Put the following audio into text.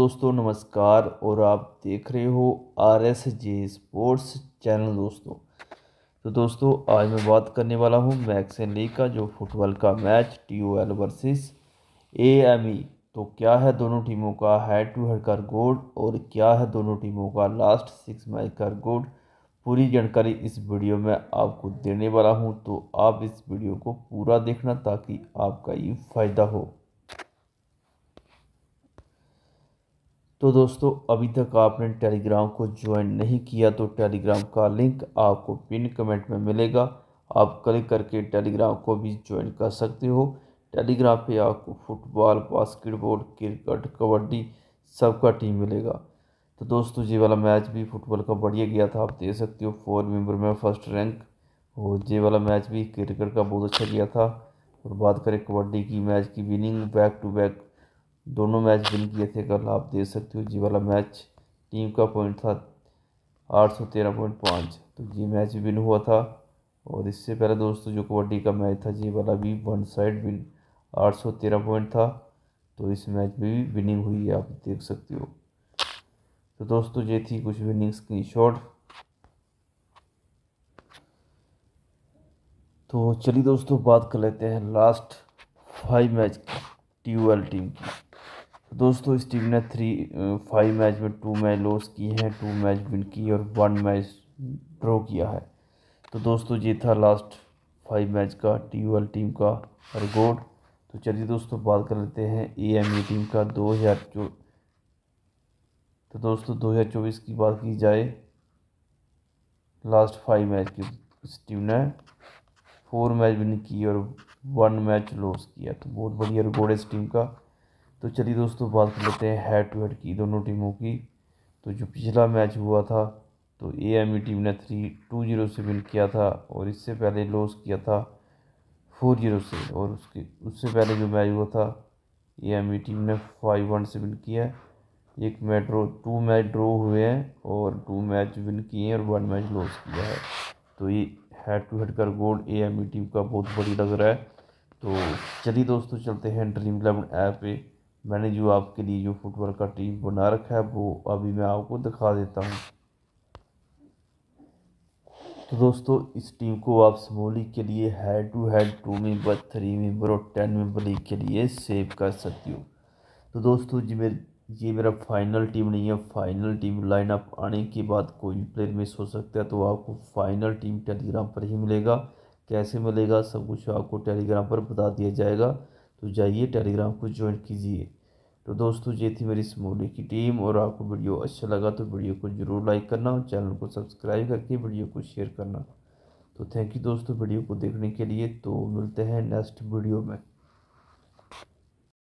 दोस्तों नमस्कार और आप देख रहे हो R S J sports channel दोस्तों तो दोस्तों आज मैं बात करने वाला हूँ मैक्सन लीग का जो फुटबॉल का match T O L versus A M E तो क्या है दोनों टीमों का हेड टू हेड का गोड और क्या है दोनों टीमों का लास्ट सिक्स मैच का गोड पूरी जानकारी इस वीडियो में आपको देने वाला हूँ तो आप इस वीडियो को पूरा देखना ताकि आपका ये फ़ायदा हो तो दोस्तों अभी तक आपने टेलीग्राम को ज्वाइन नहीं किया तो टेलीग्राम का लिंक आपको पिन कमेंट में मिलेगा आप क्लिक करके टेलीग्राम को भी ज्वाइन कर सकते हो टेलीग्राम पे आपको फुटबॉल बास्केटबॉल क्रिकेट कबड्डी सबका टीम मिलेगा तो दोस्तों ये वाला मैच भी फुटबॉल का बढ़िया गया था आप दे सकते हो फोर मेंबर में फर्स्ट रैंक और ये वाला मैच भी क्रिकेट का बहुत अच्छा गया था और बात करें कबड्डी की मैच की विनिंग बैक टू बैक दोनों मैच विन किए थे कल आप देख सकते हो जी वाला मैच टीम का पॉइंट था आठ सौ तेरह पॉइंट पाँच तो ये मैच विन हुआ था और इससे पहले दोस्तों जो कबड्डी का मैच था जी वाला भी वन साइड विन आठ सौ तेरह पॉइंट था तो इस मैच में भी विनिंग हुई है आप देख सकते हो तो दोस्तों ये थी कुछ विनिंग स्क्रीन शॉट तो चलिए दोस्तों बात कर लेते हैं लास्ट फाइव मैच की टी टीम की तो दोस्तों इस टीम ने थ्री फाइव मैच में टू मैच लॉस की है टू मैच विन की और वन मैच ड्रॉ किया है तो दोस्तों ये था लास्ट फाइव मैच का टी टीम का रिकॉर्ड तो चलिए दोस्तों बात कर लेते हैं ए एम ई टीम का दो हज़ार चौ तो दोस्तों दो हज़ार चौबीस की बात की जाए लास्ट फाइव मैच की इस टीम ने फोर मैच विन की और वन मैच लॉस किया तो बहुत बढ़िया रिकॉर्ड है इस टीम का तो चलिए दोस्तों बात कर लेते हैं हेड टू हेड की दोनों टीमों की तो जो पिछला मैच हुआ था तो ए एम ई टीम ने थ्री टू जीरो से विन किया था और इससे पहले लॉस किया था फोर जीरो से और उसके उससे पहले जो मैच हुआ था ए एम ई टीम ने फाइव वन से विन किया एक match draw two match draw हुए हैं और टू मैच विन किए हैं और वन मैच लॉस किया है तो ये हेड टू हेड का गोल ए एम ई टीम का बहुत बड़ी लग रहा है तो चलिए दोस्तों चलते हैं ड्रीम इलेवन ऐप पे मैंने जो आपके लिए जो फुटबॉल का टीम बना रखा है वो अभी मैं आपको दिखा देता हूँ तो दोस्तों इस टीम को आप समोली के लिए head to head two member three member और टेन में लीग के लिए सेव कर सकती हो तो दोस्तों जी मेरे ये मेरा फाइनल टीम नहीं है फाइनल टीम लाइनअप आने के बाद कोई भी प्लेयर मिस हो सकता है तो आपको फाइनल टीम टेलीग्राम पर ही मिलेगा कैसे मिलेगा सब कुछ आपको टेलीग्राम पर बता दिया जाएगा तो जाइए टेलीग्राम को ज्वाइन कीजिए तो दोस्तों ये थी मेरी समूली की टीम और आपको वीडियो अच्छा लगा तो वीडियो को ज़रूर लाइक करना और चैनल को सब्सक्राइब करके वीडियो को शेयर करना तो थैंक यू दोस्तों वीडियो को देखने के लिए तो मिलते हैं नेक्स्ट वीडियो में